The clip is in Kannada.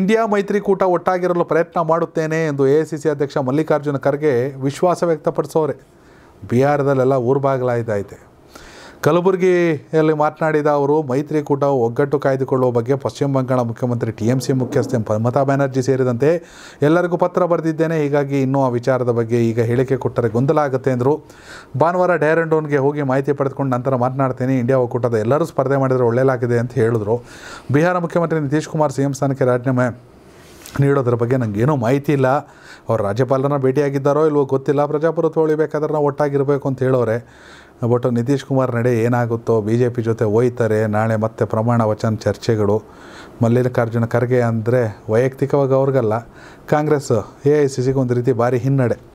ಇಂಡಿಯಾ ಮೈತ್ರಿಕೂಟ ಒಟ್ಟಾಗಿರಲು ಪ್ರಯತ್ನ ಮಾಡುತ್ತೇನೆ ಎಂದು ಎ ಅಧ್ಯಕ್ಷ ಮಲ್ಲಿಕಾರ್ಜುನ ಖರ್ಗೆ ವಿಶ್ವಾಸ ವ್ಯಕ್ತಪಡಿಸೋರೆ ಬಿಹಾರದಲ್ಲೆಲ್ಲ ಊರ್ಬಾಗಿಲಾಯ್ದೈತೆ ಕಲಬುರಗಿಯಲ್ಲಿ ಮಾತನಾಡಿದ ಅವರು ಮೈತ್ರಿಕೂಟ ಒಗ್ಗಟ್ಟು ಕಾಯ್ದುಕೊಳ್ಳುವ ಬಗ್ಗೆ ಪಶ್ಚಿಮ ಬಂಗಾಳ ಮುಖ್ಯಮಂತ್ರಿ ಟಿ ಎಂ ಸಿ ಮುಖ್ಯಸ್ಥೆ ಮಮತಾ ಬ್ಯಾನರ್ಜಿ ಸೇರಿದಂತೆ ಎಲ್ಲರಿಗೂ ಪತ್ರ ಬರೆದಿದ್ದೇನೆ ಹೀಗಾಗಿ ಇನ್ನೂ ಆ ವಿಚಾರದ ಬಗ್ಗೆ ಈಗ ಹೇಳಿಕೆ ಕೊಟ್ಟರೆ ಗೊಂದಲ ಆಗುತ್ತೆ ಅಂದರು ಭಾನುವಾರ ಡೇರಂಡೋನ್ಗೆ ಹೋಗಿ ಮಾಹಿತಿ ಪಡೆದುಕೊಂಡು ನಂತರ ಮಾತನಾಡ್ತೇನೆ ಇಂಡಿಯಾ ಒಕ್ಕೂಟದ ಎಲ್ಲರೂ ಸ್ಪರ್ಧೆ ಮಾಡಿದರೆ ಒಳ್ಳೆಯಲಾಗಿದೆ ಅಂತ ಹೇಳಿದ್ರು ಬಿಹಾರ ಮುಖ್ಯಮಂತ್ರಿ ನಿತೀಶ್ ಕುಮಾರ್ ಸಿಎಂ ಸ್ಥಾನಕ್ಕೆ ರಾಜೀನಾಮೆ ನೀಡೋದ್ರ ಬಗ್ಗೆ ನನಗೇನೂ ಮಾಹಿತಿ ಇಲ್ಲ ಅವ್ರು ರಾಜ್ಯಪಾಲರನ್ನ ಭೇಟಿಯಾಗಿದ್ದಾರೋ ಇಲ್ವೋ ಗೊತ್ತಿಲ್ಲ ಪ್ರಜಾಪ್ರಭುತ್ವ ಉಳಿಬೇಕಾದ್ರೆ ನಾವು ಒಟ್ಟಾಗಿರಬೇಕು ಅಂತ ಹೇಳೋರೆ ಬಟ್ ನಿತೀಶ್ ಕುಮಾರ್ ನಡೆ ಏನಾಗುತ್ತೋ ಬಿ ಜೆ ಪಿ ಜೊತೆ ಹೋಯ್ತಾರೆ ನಾಳೆ ಮತ್ತೆ ಪ್ರಮಾಣ ವಚನ ಚರ್ಚೆಗಳು ಮಲ್ಲಿಕಾರ್ಜುನ ಖರ್ಗೆ ಅಂದರೆ ವೈಯಕ್ತಿಕವಾಗಿ ಅವ್ರಿಗಲ್ಲ ಕಾಂಗ್ರೆಸ್ ಎ ಐ ಸಿ ಸಿಗೆ ಒಂದು ರೀತಿ ಭಾರಿ ಹಿನ್ನಡೆ